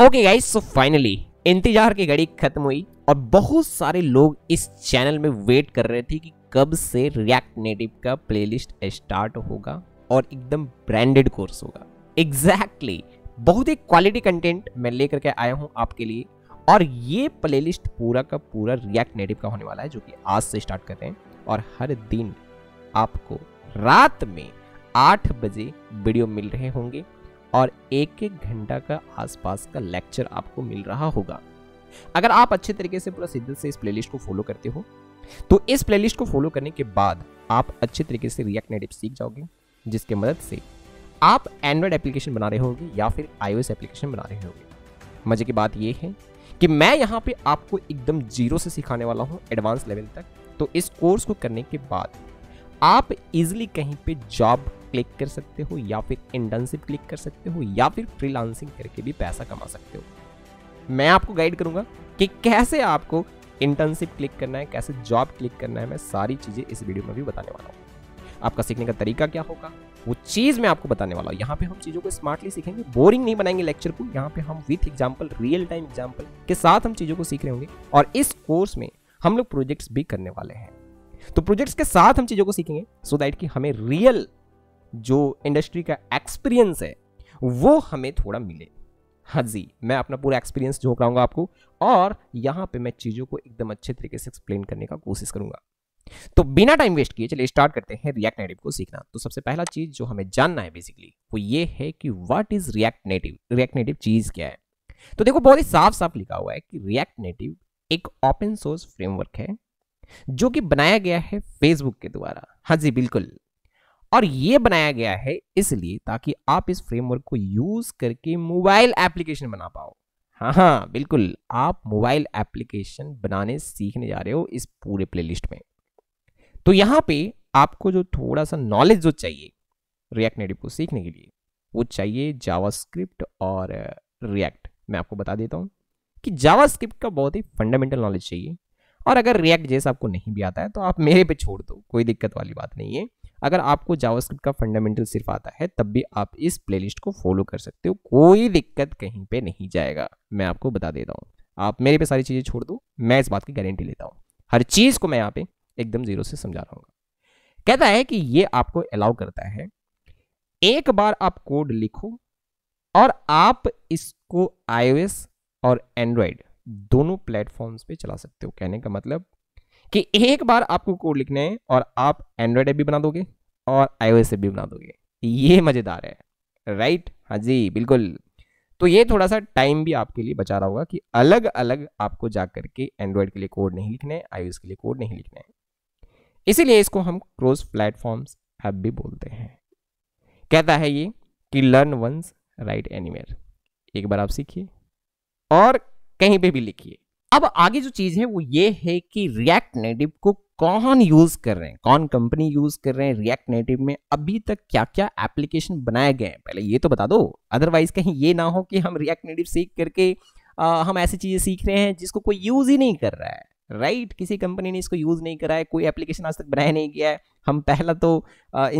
Okay guys so finally इंतजार की घड़ी खत्म हुई और बहुत सारे लोग इस चैनल में वेट कर रहे थे कि कब से रिएक्ट नेटिव का प्लेलिस्ट स्टार्ट होगा और एकदम ब्रांडेड कोर्स होगा एग्जैक्टली exactly, बहुत ही क्वालिटी कंटेंट मैं लेकर के आया हूँ आपके लिए और ये प्लेलिस्ट पूरा का पूरा रिएक्ट नेटिव का होने वाला है जो कि आज से स्टार्ट कर रहे हैं और हर दिन आपको रात में आठ बजे वीडियो मिल रहे होंगे और एक एक घंटा का आसपास का लेक्चर आपको मिल रहा होगा अगर आप अच्छे तरीके से पूरा सिद्धल से इस प्लेलिस्ट को फॉलो करते हो तो इस प्लेलिस्ट को फॉलो करने के बाद आप अच्छे तरीके से रिएक्ट नेटिव सीख जाओगे जिसके मदद से आप एंड्रॉयड एप्लीकेशन बना रहे होंगे या फिर आईओएस एप्लीकेशन बना रहे होंगे मजे की बात यह है कि मैं यहाँ पे आपको एकदम जीरो से सिखाने वाला हूँ एडवांस लेवल तक तो इस कोर्स को करने के बाद आप इजिली कहीं पे जॉब क्लिक कर सकते हो या फिर इंटर्नशिप क्लिक कर सकते हो या फिर फ्रीलांसिंग करके भी पैसा कमा सकते हो मैं आपको गाइड करूंगा कि कैसे आपको इंटर्नशिप क्लिक करना है कैसे जॉब क्लिक करना है मैं सारी चीज़ें इस वीडियो में भी बताने वाला हूँ आपका सीखने का तरीका क्या होगा वो चीज़ मैं आपको बताने वाला हूँ यहाँ पे हम चीज़ों को स्मार्टली सीखेंगे बोरिंग नहीं बनाएंगे लेक्चर को यहाँ पे हम with example real time example के साथ हम चीज़ों को सीख रहे होंगे और इस कोर्स में हम लोग प्रोजेक्ट्स भी करने वाले हैं तो प्रोजेक्ट्स के साथ हम चीज़ों को सीखेंगे सो so दैट कि हमें रियल जो इंडस्ट्री का एक्सपीरियंस है वो हमें थोड़ा मिले हाँ जी मैं अपना पूरा एक्सपीरियंस झोंक रहा आपको और यहाँ पे मैं चीज़ों को एकदम अच्छे तरीके से एक्सप्लेन करने का कोशिश करूँगा तो बिना टाइम वेस्ट किए चलिए स्टार्ट करते हैं रिएक्ट नेटिव को सीखना तो सबसे पहला चीज़ जो हमें जानना है बेसिकली वो ये है कि what is React Native React Native चीज़ क्या है तो देखो बहुत ही साफ साफ लिखा हुआ है कि रिएक्ट नेटिव एक ओपन सोर्स फ्रेमवर्क है जो कि बनाया गया है फेसबुक के द्वारा हाँ जी बिल्कुल और ये बनाया गया है इसलिए ताकि आप इस फ्रेमवर्क को यूज करके मोबाइल एप्लीकेशन बना पाओ हाँ हाँ बिल्कुल आप मोबाइल एप्लीकेशन बनाने सीखने जा रहे हो इस पूरे प्लेलिस्ट में तो यहाँ पे आपको जो थोड़ा सा नॉलेज जो चाहिए रिएक्ट नेटिव को सीखने के लिए वो चाहिए जावास्क्रिप्ट और रिएक्ट मैं आपको बता देता हूँ कि जावास्क्रिप्ट का बहुत ही फंडामेंटल नॉलेज चाहिए और अगर रिएक्ट जैसा आपको नहीं भी आता है तो आप मेरे पे छोड़ दो कोई दिक्कत वाली बात नहीं है अगर आपको जावास्क्रिप्ट का फंडामेंटल सिर्फ आता है तब भी आप इस प्लेलिस्ट को फॉलो कर सकते हो कोई दिक्कत कहीं पे नहीं जाएगा मैं आपको बता देता हूँ आप मेरे पे सारी चीज़ें छोड़ दो मैं इस बात की गारंटी लेता हूँ हर चीज़ को मैं यहाँ पे एकदम जीरो से समझा रहा हूँ कहता है कि ये आपको अलाउ करता है एक बार आप कोड लिखो और आप इसको iOS और एंड्रॉयड दोनों प्लेटफॉर्म्स पे चला सकते हो कहने का मतलब कि एक बार आपको कोड लिखना है और आप एंड्रॉयड ऐप भी बना दोगे और आईओएस एस भी बना दोगे ये मज़ेदार है राइट हाँ जी बिल्कुल तो ये थोड़ा सा टाइम भी आपके लिए बचा रहा होगा कि अलग अलग आपको जा करके एंड्रॉयड के लिए कोड नहीं लिखना है आईओएस के लिए कोड नहीं लिखना है इसीलिए इसको हम क्रॉस प्लेटफॉर्म्स ऐप भी बोलते हैं कहता है ये कि लर्न वंस राइट एनीवेयर एक बार आप सीखिए और कहीं पे भी लिखिए अब आगे जो चीज है वो ये है कि रिएक्ट नेटिव को कौन यूज कर रहे हैं कौन कंपनी यूज कर रहे हैं रिएक्ट नेटिव में अभी तक क्या क्या एप्लीकेशन बनाए गए हैं पहले ये तो बता दो अदरवाइज कहीं ये ना हो कि हम रिएक्ट नेटिव सीख करके आ, हम ऐसी चीजें सीख रहे हैं जिसको कोई यूज ही नहीं कर रहा है राइट right? किसी कंपनी ने इसको यूज नहीं करा है कोई एप्लीकेशन आज तक बनाया नहीं गया है हम पहला तो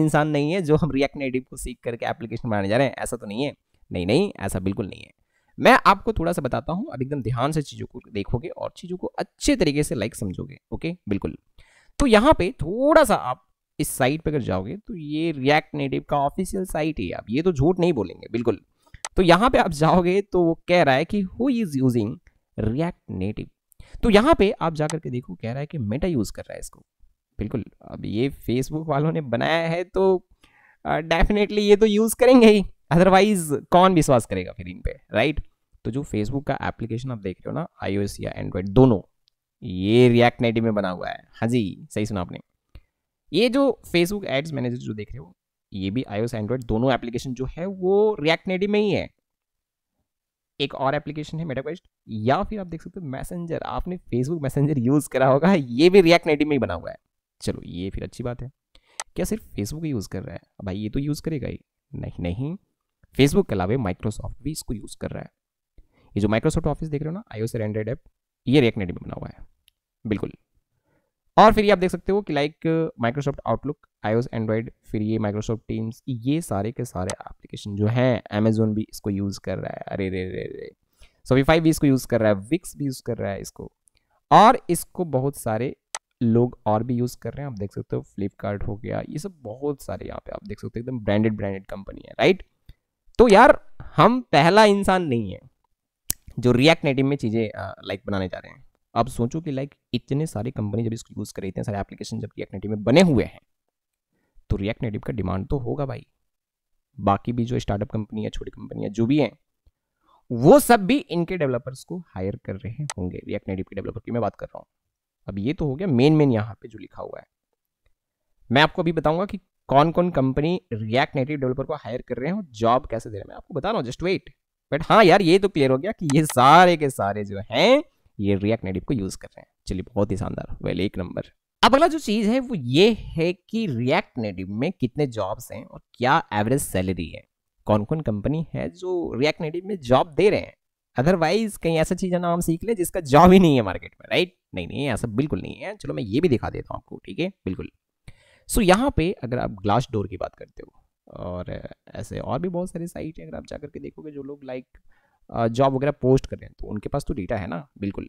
इंसान नहीं है जो हम रिएक्ट नेटिव को सीख करके एप्लीकेशन बनाने जा रहे हैं ऐसा तो नहीं है नहीं नहीं ऐसा बिल्कुल नहीं है मैं आपको थोड़ा सा बताता हूँ अब एकदम ध्यान से चीज़ों को देखोगे और चीज़ों को अच्छे तरीके से लाइक समझोगे ओके बिल्कुल तो यहाँ पे थोड़ा सा आप इस साइट पे अगर जाओगे तो ये रिएक्ट नेटिव का ऑफिशियल साइट है आप ये तो झूठ नहीं बोलेंगे बिल्कुल तो यहाँ पे आप जाओगे तो वो कह रहा है कि who is using React Native तो यहाँ पे आप जा करके देखो कह रहा है कि मेटा यूज़ कर रहा है इसको बिल्कुल अब ये फेसबुक वालों ने बनाया है तो डेफिनेटली ये तो यूज़ करेंगे ही अदरवाइज कौन विश्वास करेगा फिर इन पे राइट तो जो फेसबुक का एप्लीकेशन आप देख रहे हो ना आईओएस या एंड्रॉयड दोनों ये रिएक्ट नेटिव में बना हुआ है हाँ जी सही सुना आपने ये जो फेसबुक एड्स मैनेजर जो देख रहे हो ये भी आईओएस एंड्रॉयड दोनों एप्लीकेशन जो है वो रिएक्ट नेटिव में ही है एक और एप्लीकेशन है मेटाक्वेस्ट या फिर आप देख सकते हो मैसेंजर आपने फेसबुक मैसेंजर यूज़ करा होगा ये भी रिएक्ट नेटिव में ही बना हुआ है चलो ये फिर अच्छी बात है क्या सिर्फ फेसबुक यूज़ कर रहा है भाई ये तो यूज़ करेगा ही नहीं नहीं फेसबुक के अलावा माइक्रोसॉफ्ट भी इसको यूज़ कर रहा है ये जो माइक्रोसॉफ्ट ऑफिस देख रहे हो ना आईओ से रेंडेड ऐप ये रेक नेट में बना हुआ है बिल्कुल और फिर ये आप देख सकते हो कि like Microsoft Outlook iOS Android फिर ये माइक्रोसॉफ्ट टीम्स ये सारे के सारे एप्लीकेशन जो हैं अमेजोन भी इसको यूज़ कर रहा है अरे रे रे रे सोफीफाई भी इसको यूज़ कर रहा है विक्स भी यूज़ कर रहा है इसको और इसको बहुत सारे लोग और भी यूज़ कर रहे हैं आप देख सकते हो फ्लिपकार्ट हो गया ये सब बहुत सारे यहाँ पे आप देख सकते हो एकदम ब्रांडेड ब्रांडेड कंपनी है राइट तो यार हम पहला इंसान नहीं है जो रिएक्ट नेटिव में चीज़ें लाइक बनाने जा रहे हैं आप सोचो कि लाइक इतने सारे कंपनी जब इसको यूज़ कर रही थी सारे एप्लीकेशन जब रिएक्ट नेटिव में बने हुए हैं तो रिएक्ट नेटिव का डिमांड तो होगा भाई बाकी भी जो स्टार्टअप कंपनी है छोटी कंपनियाँ जो भी हैं वो सब भी इनके डेवलपर्स को हायर कर रहे होंगे रिएक्ट नेटिव के डेवलपर की मैं बात कर रहा हूँ अब ये तो हो गया मेन मेन यहाँ पे जो लिखा हुआ है मैं आपको अभी बताऊंगा कि कौन कौन कंपनी रिएक्ट नेटिव डेवलपर को हायर कर रहे हैं और जॉब कैसे दे रहे हैं मैं आपको बता रहा हूँ जस्ट वेट बट हाँ यार ये तो क्लियर हो गया कि ये सारे के सारे जो हैं ये रिएक्ट नेटिव को यूज़ कर रहे हैं चलिए बहुत ही शानदार वेल एक नंबर अब अगला जो चीज़ है वो ये है कि रिएक्ट नेटिव में कितने जॉब्स हैं और क्या एवरेज सैलरी है कौन कौन कंपनी है जो रिएक्ट नेटिव में जॉब दे रहे हैं अदरवाइज कहीं ऐसा चीज़ ना हम सीख लें जिसका जॉब ही नहीं है मार्केट में राइट नहीं नहीं ऐसा बिल्कुल नहीं है चलो मैं ये भी दिखा देता हूँ आपको ठीक है बिल्कुल सो so, यहाँ पे अगर आप ग्लास डोर की बात करते हो और ऐसे और भी बहुत सारे साइट हैं अगर आप जाकर के देखोगे जो लोग लाइक जॉब वगैरह पोस्ट कर रहे हैं तो उनके पास तो डेटा है ना बिल्कुल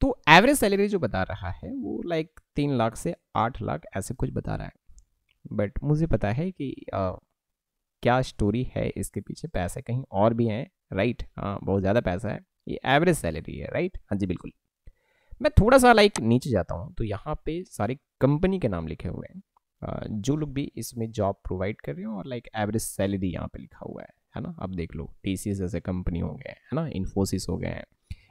तो एवरेज सैलरी जो बता रहा है वो लाइक तीन लाख से आठ लाख ऐसे कुछ बता रहा है बट मुझे पता है कि आ, क्या स्टोरी है इसके पीछे पैसे कहीं और भी हैं राइट हाँ बहुत ज़्यादा पैसा है ये एवरेज सैलरी है राइट हाँ जी बिल्कुल मैं थोड़ा सा लाइक नीचे जाता हूँ तो यहाँ पे सारे कंपनी के नाम लिखे हुए हैं जो लोग भी इसमें जॉब प्रोवाइड कर रहे हो और लाइक एवरेज सैलरी यहाँ पे लिखा हुआ है है ना आप देख लो टी सी जैसे कंपनी हो गए है ना इन्फोसिस हो गए हैं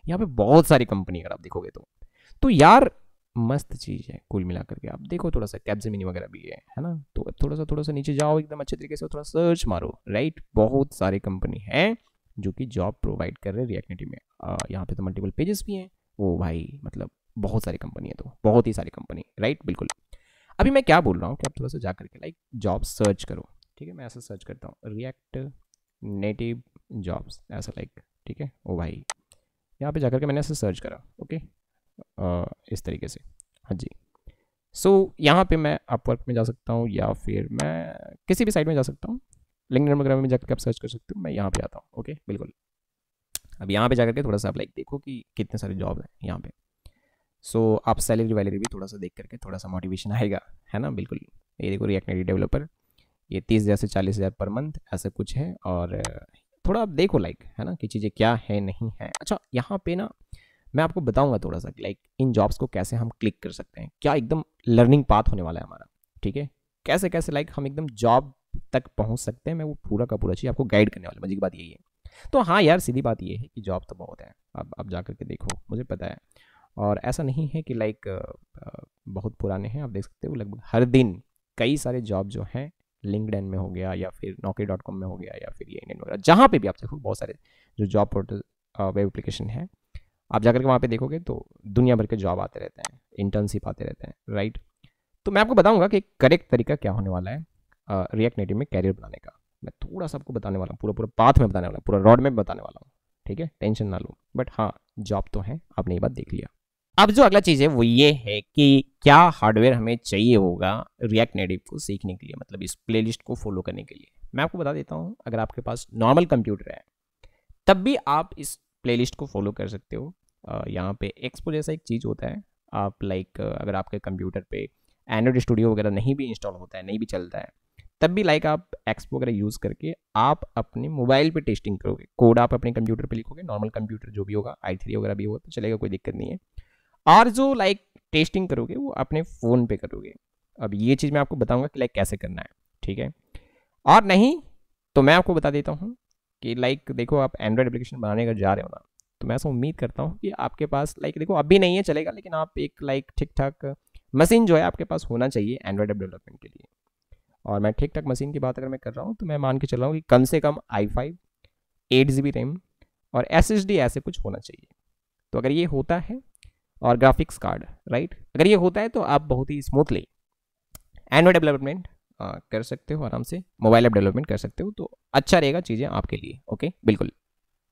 यहाँ पे बहुत सारी कंपनी अगर आप देखोगे तो तो यार मस्त चीज़ है कुल मिला करके आप देखो थोड़ा सा कैब जमीनी वगैरह भी है है ना तो थोड़ा सा थोड़ा सा नीचे जाओ एकदम अच्छे तरीके से थोड़ा सर्च मारो राइट बहुत सारे कंपनी हैं जो कि जॉब प्रोवाइड कर रहे हैं रिएक्टिव में यहाँ पे तो मल्टीपल पेजेस भी हैं वो भाई मतलब बहुत सारी कंपनी है तो बहुत ही सारी कंपनी राइट बिल्कुल अभी मैं क्या बोल रहा हूँ कि आप थोड़ा सा जा करके लाइक जॉब सर्च करो ठीक है मैं ऐसा सर्च करता हूँ रिएक्ट नेटिव जॉब्स ऐसा लाइक ठीक है ओ भाई यहाँ पे जाकर के मैंने ऐसा सर्च करा ओके आ, इस तरीके से हाँ जी सो so, यहाँ पे मैं अपवर्क में जा सकता हूँ या फिर मैं किसी भी साइड में जा सकता हूँ लिंक वगैरह में जाकर के आप सर्च कर सकते हो मैं यहाँ पे आता हूँ ओके बिल्कुल अब यहाँ पे जा करके थोड़ा सा आप लाइक देखो कि कितने सारे जॉब हैं यहाँ पे सो so, आप सैलरी वैलरी भी थोड़ा सा देख करके थोड़ा सा मोटिवेशन आएगा है ना बिल्कुल ये देखो रिएक्ट नेटिव डेवलपर ये तीस हज़ार से चालीस हज़ार पर मंथ ऐसा कुछ है और थोड़ा आप देखो लाइक है ना कि चीज़ें क्या है नहीं है अच्छा यहाँ पे ना मैं आपको बताऊँगा थोड़ा सा लाइक इन जॉब्स को कैसे हम क्लिक कर सकते हैं क्या एकदम लर्निंग पाथ होने वाला है हमारा ठीक है कैसे कैसे लाइक हम एकदम जॉब तक पहुँच सकते हैं मैं वो पूरा का पूरा चीज़ आपको गाइड करने वाला मजे की बात यही है तो हाँ यार सीधी बात ये है कि जॉब तो बहुत है अब अब जा के देखो मुझे पता है और ऐसा नहीं है कि लाइक बहुत पुराने हैं आप देख सकते हो लगभग हर दिन कई सारे जॉब जो हैं लिंकड में हो गया या फिर नौकरी डॉट कॉम में हो गया या फिर ये इंडियन वगैरह जहाँ पे भी आप देखो बहुत सारे जो जॉब पोर्टल वेब एप्लीकेशन है आप जाकर के वहाँ पे देखोगे तो दुनिया भर के जॉब आते रहते हैं इंटर्नशिप आते रहते हैं राइट तो मैं आपको बताऊँगा कि करेक्ट तरीका क्या होने वाला है रिएक्ट नेटिव में कैरियर बनाने का मैं थोड़ा सा आपको बताने वाला हूँ पूरा पूरा पाथ में बताने वाला हूँ पूरा रॉड में बताने वाला हूँ ठीक है टेंशन ना लो बट हाँ जॉब तो है आपने ये बात देख लिया अब जो अगला चीज़ है वो ये है कि क्या हार्डवेयर हमें चाहिए होगा रिएक्ट नेटिव को सीखने के लिए मतलब इस प्ले को फॉलो करने के लिए मैं आपको बता देता हूँ अगर आपके पास नॉर्मल कंप्यूटर है तब भी आप इस प्ले को फॉलो कर सकते हो यहाँ पे एक्सपो जैसा एक चीज़ होता है आप लाइक अगर आपके कंप्यूटर पे एंड्रॉइड स्टूडियो वगैरह नहीं भी इंस्टॉल होता है नहीं भी चलता है तब भी लाइक आप एक्सपो वगैरह यूज़ करके आप अपने मोबाइल पे टेस्टिंग करोगे कोड आप अपने कंप्यूटर पे लिखोगे नॉर्मल कंप्यूटर जो भी होगा आई थ्री वगैरह भी हो तो चलेगा कोई दिक्कत नहीं है और जो लाइक टेस्टिंग करोगे वो अपने फ़ोन पे करोगे अब ये चीज़ मैं आपको बताऊँगा कि लाइक कैसे करना है ठीक है और नहीं तो मैं आपको बता देता हूँ कि लाइक देखो आप एंड्रॉयड एप्लीकेशन बनाने अगर जा रहे हो ना तो मैं ऐसा उम्मीद करता हूँ कि आपके पास लाइक देखो अभी नहीं है चलेगा लेकिन आप एक लाइक ठीक ठाक मशीन जो है आपके पास होना चाहिए एंड्रॉयड डेवलपमेंट के लिए और मैं ठीक ठाक मशीन की बात अगर मैं कर रहा हूँ तो मैं मान के चल रहा हूँ कि कम से कम i five eight G B RAM और एस एस डी ऐसे कुछ होना चाहिए तो अगर ये होता है और ग्राफिक्स कार्ड राइट अगर ये होता है तो आप बहुत ही स्मूथली एंड्रॉयड डेवलपमेंट कर सकते हो आराम से मोबाइल ऐप डेवलपमेंट कर सकते हो तो अच्छा रहेगा चीज़ें आपके लिए ओके बिल्कुल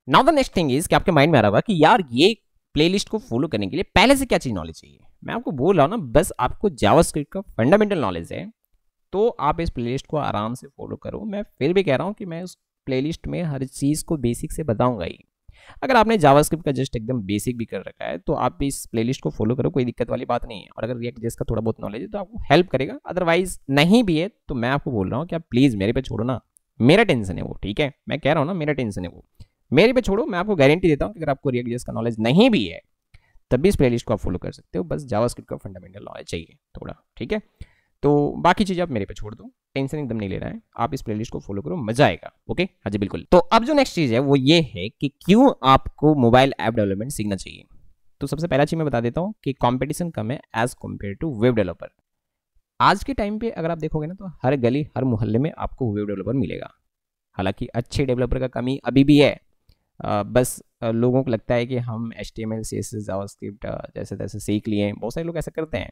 now the next thing is कि आपके माइंड में आ रहा होगा कि यार ये प्लेलिस्ट को फॉलो करने के लिए पहले से क्या चीज़ नॉलेज चाहिए मैं आपको बोल रहा हूँ ना बस आपको जावास्क्रिप्ट का फंडामेंटल नॉलेज है तो आप इस प्लेलिस्ट को आराम से फॉलो करो मैं फिर भी कह रहा हूँ कि मैं उस प्लेलिस्ट में हर चीज़ को बेसिक से बताऊँगा ही अगर आपने जावास्क्रिप्ट का जस्ट एकदम बेसिक भी कर रखा है तो आप इस प्लेलिस्ट को फॉलो करो कोई दिक्कत वाली बात नहीं है और अगर रिएक्ट जेस का थोड़ा बहुत नॉलेज है तो आपको हेल्प करेगा अदरवाइज नहीं भी है तो मैं आपको बोल रहा हूँ कि आप प्लीज़ मेरे पे छोड़ो ना मेरा टेंशन है वो ठीक है मैं कह रहा हूँ ना मेरा टेंशन है वो मेरे पे छोड़ो मैं आपको गारंटी देता हूँ कि अगर आपको रिएक्ट जेस का नॉलेज नहीं भी है तब भी इस प्ले को आप फॉलो कर सकते हो बस जावा का फंडामेंटल नॉलेज चाहिए थोड़ा ठीक है तो बाकी चीज़ आप मेरे पे छोड़ दो टेंशन एकदम नहीं ले रहा है आप इस प्लेलिस्ट को फॉलो करो मजा आएगा ओके हाँ जी बिल्कुल तो अब जो नेक्स्ट चीज़ है वो ये है कि क्यों आपको मोबाइल ऐप डेवलपमेंट सीखना चाहिए तो सबसे पहला चीज़ मैं बता देता हूँ कि कॉम्पिटिशन कम है as compare to web developer आज के टाइम पे अगर आप देखोगे ना तो हर गली हर मोहल्ले में आपको वेब डेवलपर मिलेगा हालांकि अच्छे डेवलपर का कमी अभी भी है आ, बस आ, लोगों को लगता है कि हम H T M L C S जैसे तैसे सीख लिए बहुत सारे लोग ऐसा करते हैं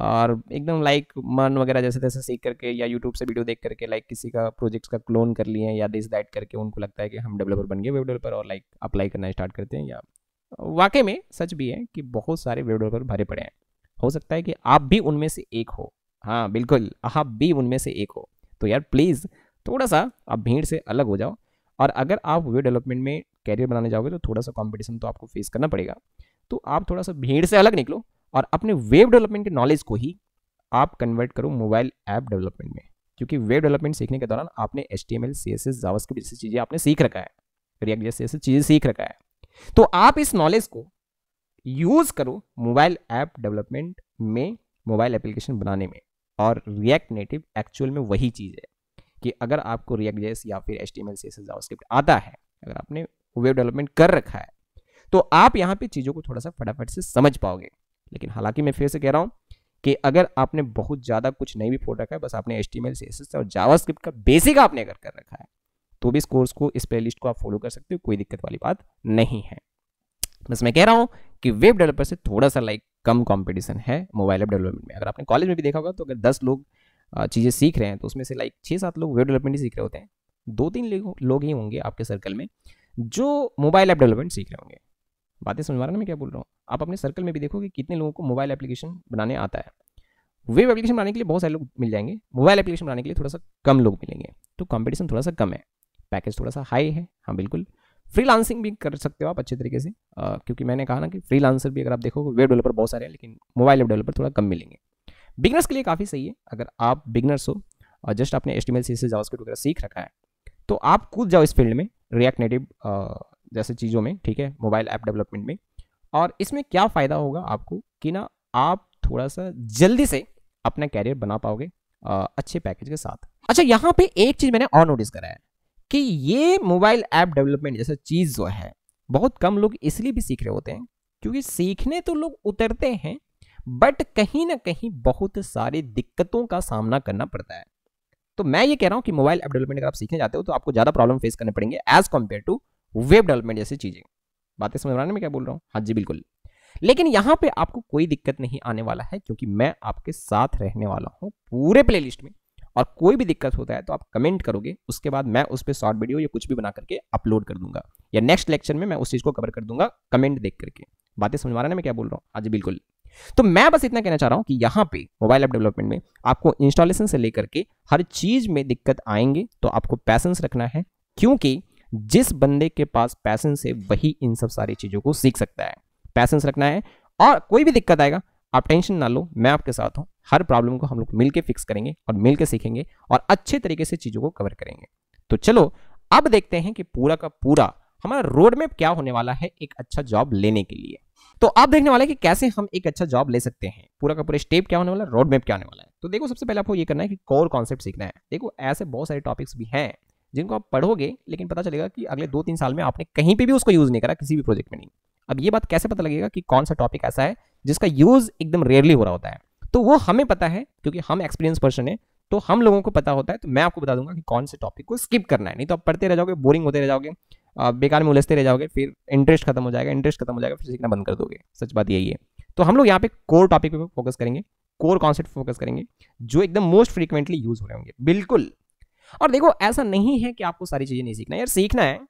और एकदम लाइक मन वगैरह जैसे तैसे सीख करके या यूट्यूब से वीडियो देख करके लाइक किसी का प्रोजेक्ट्स का क्लोन कर लिए हैं या दिस दैट करके उनको लगता है कि हम डेवलपर बन गए वेब डेवलपर और लाइक अप्लाई करना स्टार्ट करते हैं या वाकई में सच भी है कि बहुत सारे वेब डेवलपर भरे पड़े हैं हो सकता है कि आप भी उनमें से एक हो हाँ बिल्कुल आप भी उनमें से एक हो तो यार प्लीज़ थोड़ा सा आप भीड़ से अलग हो जाओ और अगर आप वेब डेवलपमेंट में कैरियर बनाने जाओगे तो थोड़ा सा कॉम्पिटिशन तो आपको फेस करना पड़ेगा तो आप थोड़ा सा भीड़ से अलग निकलो और अपने वेब डेवलपमेंट के नॉलेज को ही आप कन्वर्ट करो मोबाइल ऐप डेवलपमेंट में क्योंकि वेब डेवलपमेंट सीखने के दौरान आपने H T M L C S S की जैसी चीज़ें आपने सीख रखा है रिएक्ट जैसी ऐसी चीज़ें सीख रखा है तो आप इस नॉलेज को यूज़ करो मोबाइल ऐप डेवलपमेंट में मोबाइल एप्लीकेशन बनाने में और रिएक्ट नेटिव एक्चुअल में वही चीज़ है कि अगर आपको रिएक्ट जेस या फिर H T M L C S S आता है अगर आपने वेब डेवलपमेंट कर रखा है तो आप यहाँ पे चीज़ों को थोड़ा सा फटाफट से समझ पाओगे लेकिन हालांकि मैं फिर से कह रहा हूँ कि अगर आपने बहुत ज़्यादा कुछ नहीं भी फोड़ रखा है बस आपने एच टी और जावा का बेसिक आपने अगर कर रखा है तो भी इस कोर्स को इस प्ले को आप फॉलो कर सकते हो कोई दिक्कत वाली बात नहीं है बस मैं कह रहा हूँ कि वेब डेवलपर से थोड़ा सा लाइक कम कंपटीशन है मोबाइल ऐप डेवलपमेंट में अगर आपने कॉलेज में भी देखा होगा तो अगर दस लोग चीज़ें सीख रहे हैं तो उसमें से लाइक छः सात लोग वेब डेवलपमेंट ही सीख रहे होते हैं दो तीन लोग ही होंगे आपके सर्कल में जो मोबाइल ऐप डेवलपमेंट सीख रहे होंगे बातें समझ मारा ना मैं क्या बोल रहा हूँ आप अपने सर्कल में भी देखो कि कितने लोगों को मोबाइल एप्लीकेशन बनाने आता है वेब एप्लीकेशन बनाने के लिए बहुत सारे लोग मिल जाएंगे मोबाइल एप्लीकेशन बनाने के लिए थोड़ा सा कम लोग मिलेंगे तो कॉम्पिटिशन थोड़ा सा कम है पैकेज थोड़ा सा हाई है हाँ बिल्कुल फ्रीलांसिंग भी कर सकते हो आप अच्छे तरीके से आ, क्योंकि मैंने कहा ना कि फ्रीलांसर भी अगर आप देखो वेब डेवलपर बहुत सारे हैं लेकिन मोबाइल वेब डेवलपर थोड़ा कम मिलेंगे बिगनर्स के लिए काफ़ी सही है अगर आप बिगनर्स हो और जस्ट आपने एस्टिमेट सी से जावास्क्रिप्ट वगैरह सीख रखा है तो आप कूद जाओ इस फील्ड में रिएक्ट नेटिव जैसे चीज़ों में ठीक है मोबाइल ऐप डेवलपमेंट में और इसमें क्या फ़ायदा होगा आपको कि ना आप थोड़ा सा जल्दी से अपना कैरियर बना पाओगे आ, अच्छे पैकेज के साथ अच्छा यहाँ पे एक चीज़ मैंने और नोटिस करा है कि ये मोबाइल ऐप डेवलपमेंट जैसा चीज़ जो है बहुत कम लोग इसलिए भी सीख रहे होते हैं क्योंकि सीखने तो लोग उतरते हैं बट कहीं ना कहीं बहुत सारी दिक्कतों का सामना करना पड़ता है तो मैं ये कह रहा हूँ कि मोबाइल ऐप डेवलपमेंट अगर आप सीखने जाते हो तो आपको ज़्यादा प्रॉब्लम फेस करने पड़ेंगे as compare to web development जैसी चीज़ें बातें समझ में क्या बोल रहा हूँ हाँ जी बिल्कुल लेकिन यहाँ पे आपको कोई दिक्कत नहीं आने वाला है क्योंकि मैं आपके साथ रहने वाला हूँ पूरे प्ले में और कोई भी दिक्कत होता है तो आप कमेंट करोगे उसके बाद मैं उस पर शॉर्ट वीडियो या कुछ भी बना करके अपलोड कर दूंगा या नेक्स्ट लेक्चर में मैं उस चीज़ को कवर कर दूंगा कमेंट देख करके बातें समझ में ना मैं क्या बोल रहा हूँ आज हाँ बिल्कुल तो मैं बस इतना कहना चाह रहा हूँ कि यहाँ पे मोबाइल ऐप डेवलपमेंट में आपको इंस्टॉलेशन से लेकर के हर चीज़ में दिक्कत आएंगे तो आपको पैसेंस रखना है क्योंकि जिस बंदे के पास पैसेंस है वही इन सब सारी चीज़ों को सीख सकता है पैसेंस रखना है और कोई भी दिक्कत आएगा आप टेंशन ना लो मैं आपके साथ हूँ हर प्रॉब्लम को हम लोग मिलकर फिक्स करेंगे और मिलकर सीखेंगे और अच्छे तरीके से चीज़ों को कवर करेंगे तो चलो अब देखते हैं कि पूरा का पूरा हमारा रोड मैप क्या होने वाला है एक अच्छा जॉब लेने के लिए तो आप देखने वाले कि कैसे हम एक अच्छा जॉब ले सकते हैं पूरा का पूरा स्टेप क्या होने वाला है रोड मैप क्या होने वाला है तो देखो सबसे पहले आपको ये करना है कि कोर कॉन्सेप्ट सीखना है देखो ऐसे बहुत सारे टॉपिक्स भी हैं जिनको आप पढ़ोगे लेकिन पता चलेगा कि अगले दो तीन साल में आपने कहीं पर भी उसको यूज़ नहीं करा किसी भी प्रोजेक्ट में नहीं अब ये बात कैसे पता लगेगा कि कौन सा टॉपिक ऐसा है जिसका यूज़ एकदम रेयरली हो रहा होता है तो वो हमें पता है क्योंकि हम एक्सपीरियंस पर्सन है तो हम लोगों को पता होता है तो मैं आपको बता दूंगा कि कौन से टॉपिक को स्किप करना है नहीं तो आप पढ़ते रह जाओगे बोरिंग होते रह जाओगे बेकार में उलझते रह जाओगे फिर इंटरेस्ट खत्म हो जाएगा इंटरेस्ट खत्म हो जाएगा फिर सीखना बंद कर दोगे सच बात यही है तो हम लोग यहाँ पे कोर टॉपिक पे फोकस करेंगे कोर कॉन्सेप्ट फोकस करेंगे जो एकदम मोस्ट फ्रीक्वेंटली यूज हो रहे होंगे बिल्कुल और देखो ऐसा नहीं है कि आपको सारी चीज़ें नहीं सीखना यार सीखना है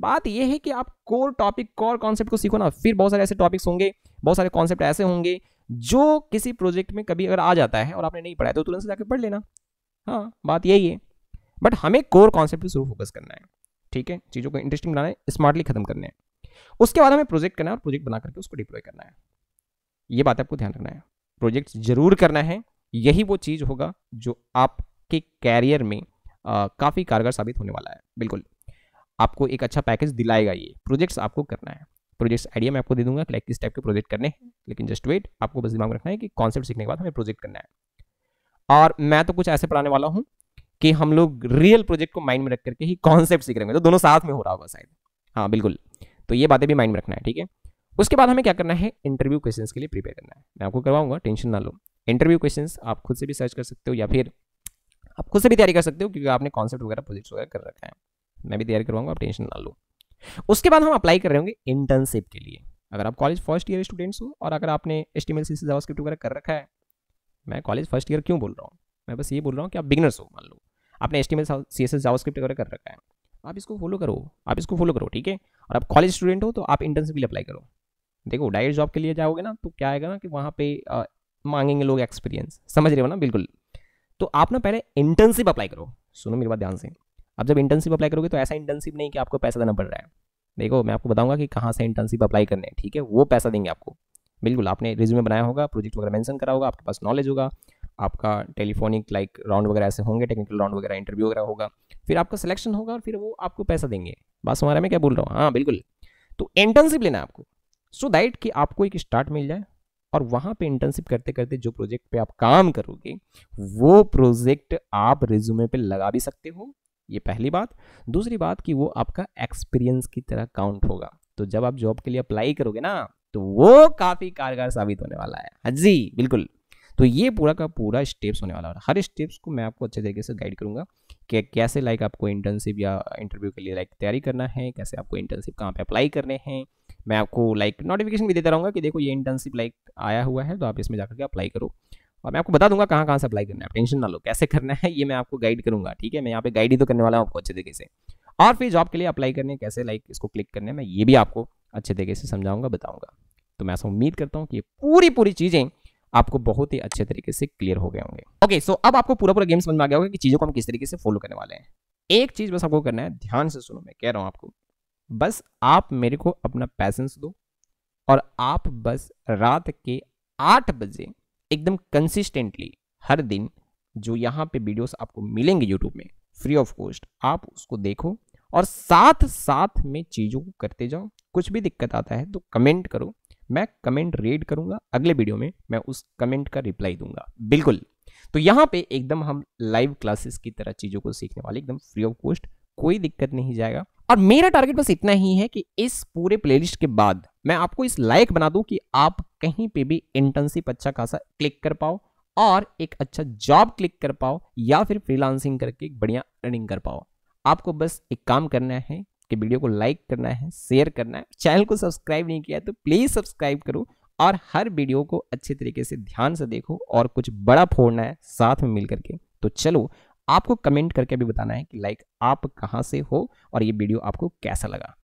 बात यह है कि आप कोर टॉपिक कोर कॉन्सेप्ट को सीखो ना फिर बहुत सारे ऐसे टॉपिक्स होंगे बहुत सारे कॉन्सेप्ट ऐसे होंगे जो किसी प्रोजेक्ट में कभी अगर आ जाता है और आपने नहीं पढ़ाया तो तुरंत से जाकर पढ़ लेना हाँ बात यही है बट हमें कोर कॉन्सेप्ट पर शुरू फोकस करना है ठीक है चीज़ों को इंटरेस्टिंग बनाना है स्मार्टली खत्म करना है उसके बाद हमें प्रोजेक्ट करना है और प्रोजेक्ट बना करके उसको डिप्लॉय करना है ये बात आपको ध्यान रखना है प्रोजेक्ट जरूर करना है यही वो चीज़ होगा जो आपके कैरियर में काफ़ी कारगर साबित होने वाला है बिल्कुल आपको एक अच्छा पैकेज दिलाएगा ये प्रोजेक्ट्स आपको करना है प्रोजेक्ट्स आइडिया मैं आपको दे दूंगा लाइक किस टाइप के प्रोजेक्ट करने हैं लेकिन जस्ट वेट आपको बस दिमाग में रखना है कि कॉन्सेप्ट सीखने के बाद हमें प्रोजेक्ट करना है और मैं तो कुछ ऐसे पढ़ाने वाला हूँ कि हम लोग रियल प्रोजेक्ट को माइंड में रख करके ही कॉन्सेप्ट सीख रहे हैं तो दोनों साथ में हो रहा होगा शायद हाँ बिल्कुल तो ये बातें भी माइंड में रखना है ठीक है उसके बाद हमें क्या करना है इंटरव्यू क्वेश्चंस के लिए प्रिपेयर करना है मैं आपको करवाऊंगा टेंशन ना लो इंटरव्यू क्वेश्चंस आप खुद से भी सर्च कर सकते हो या फिर आप खुद से भी तैयारी कर सकते हो क्योंकि आपने कॉन्सेप्ट वगैरह प्रोजेक्ट्स वगैरह कर रखा है मैं भी तैयारी करवाऊंगा आप टेंशन ना लो उसके बाद हम अप्लाई कर रहे होंगे इंटर्नशिप के लिए अगर आप कॉलेज फर्स्ट ईयर स्टूडेंट्स हो और अगर आपने S T M L C JavaScript वगैरह कर रखा है मैं कॉलेज फर्स्ट ईयर क्यों बोल रहा हूँ मैं बस ये बोल रहा हूँ कि आप बिगनर्स हो मान लो आपने S T M L C S S JavaScript वगैरह कर रखा है आप इसको फॉलो करो आप इसको फॉलो करो ठीक है और आप कॉलेज स्टूडेंट हो तो आप इंटर्नशिप के लिए अप्लाई करो देखो डायरेक्ट जॉब के लिए जाओगे ना तो क्या आएगा ना कि वहाँ पे आ, मांगेंगे लोग एक्सपीरियंस समझ रहे हो ना बिल्कुल तो आप ना पहले इंटर्नशिप अप्लाई करो सुनो मेरी बात ध्यान से आप जब इंटर्नशिप अप्लाई करोगे तो ऐसा इंटर्नशिप नहीं कि आपको पैसा देना पड़ रहा है देखो मैं आपको बताऊंगा कि कहाँ से इंटर्नशिप अप्लाई करने हैं ठीक है वो पैसा देंगे आपको बिल्कुल आपने रिज्यूमे बनाया होगा प्रोजेक्ट वगैरह मेंशन करा होगा आपके पास नॉलेज होगा आपका टेलीफोनिक लाइक राउंड वगैरह ऐसे होंगे टेक्निकल राउंड वगैरह इंटरव्यू वगैरह होगा फिर आपका सिलेक्शन होगा और फिर वो आपको पैसा देंगे बस हमारे में मैं क्या बोल रहा हूँ हाँ बिल्कुल तो इंटर्नशिप लेना है आपको सो so दैट कि आपको एक स्टार्ट मिल जाए और वहाँ पे इंटर्नशिप करते करते जो प्रोजेक्ट पे आप काम करोगे वो प्रोजेक्ट आप रिज्यूमे पे लगा भी सकते हो ये पहली बात दूसरी बात कि वो आपका एक्सपीरियंस की तरह काउंट होगा तो जब आप जॉब के लिए अप्लाई करोगे ना तो वो काफ़ी कारगर साबित होने वाला है हाँ जी बिल्कुल तो ये पूरा का पूरा स्टेप्स होने वाला है हर स्टेप्स को मैं आपको अच्छे तरीके से गाइड करूंगा कि कैसे लाइक आपको इंटर्नशिप या इंटरव्यू के लिए लाइक तैयारी करना है कैसे आपको इंटर्नशिप कहाँ पे अप्लाई करने हैं मैं आपको लाइक नोटिफिकेशन भी देता रहूँगा कि देखो ये इंटर्नशिप लाइक आया हुआ है तो आप इसमें जाकर के अप्लाई करो और मैं आपको बता दूंगा कहाँ कहाँ से अप्लाई करना है टेंशन ना लो कैसे करना है ये मैं आपको गाइड करूँगा ठीक है मैं यहाँ पे गाइड ही तो करने वाला हूँ आपको अच्छे तरीके से और फिर जॉब के लिए अप्लाई करने कैसे लाइक इसको क्लिक करने मैं ये भी आपको अच्छे तरीके से समझाऊंगा बताऊंगा तो मैं ऐसा उम्मीद करता हूँ कि ये पूरी पूरी चीज़ें आपको बहुत ही अच्छे तरीके से क्लियर हो गए होंगे ओके सो अब आपको पूरा पूरा गेम समझ में आ गया होगा कि चीज़ों को हम किस तरीके से फॉलो करने वाले हैं एक चीज़ बस आपको करना है ध्यान से सुनो मैं कह रहा हूँ आपको बस आप मेरे को अपना पैसेंस दो और आप बस रात के आठ बजे एकदम कंसिस्टेंटली हर दिन जो यहाँ पे वीडियोस आपको मिलेंगे यूट्यूब में फ्री ऑफ कॉस्ट आप उसको देखो और साथ साथ में चीज़ों को करते जाओ कुछ भी दिक्कत आता है तो कमेंट करो मैं कमेंट रीड करूंगा अगले वीडियो में मैं उस कमेंट का रिप्लाई दूंगा बिल्कुल तो यहाँ पे एकदम हम लाइव क्लासेस की तरह चीज़ों को सीखने वाले एकदम फ्री ऑफ कॉस्ट कोई दिक्कत नहीं जाएगा और मेरा टारगेट बस इतना ही है कि इस पूरे प्लेलिस्ट के बाद मैं आपको इस लाइक बना दूं कि आप कहीं पे भी इंटर्नशिप अच्छा खासा क्लिक कर पाओ और एक अच्छा जॉब क्लिक कर पाओ या फिर फ्रीलांसिंग करके एक बढ़िया अर्निंग कर पाओ आपको बस एक काम करना है कि वीडियो को लाइक करना है शेयर करना है चैनल को सब्सक्राइब नहीं किया तो प्लीज़ सब्सक्राइब करो और हर वीडियो को अच्छे तरीके से ध्यान से देखो और कुछ बड़ा फोड़ना है साथ में मिल करके तो चलो आपको कमेंट करके भी बताना है कि लाइक आप कहाँ से हो और ये वीडियो आपको कैसा लगा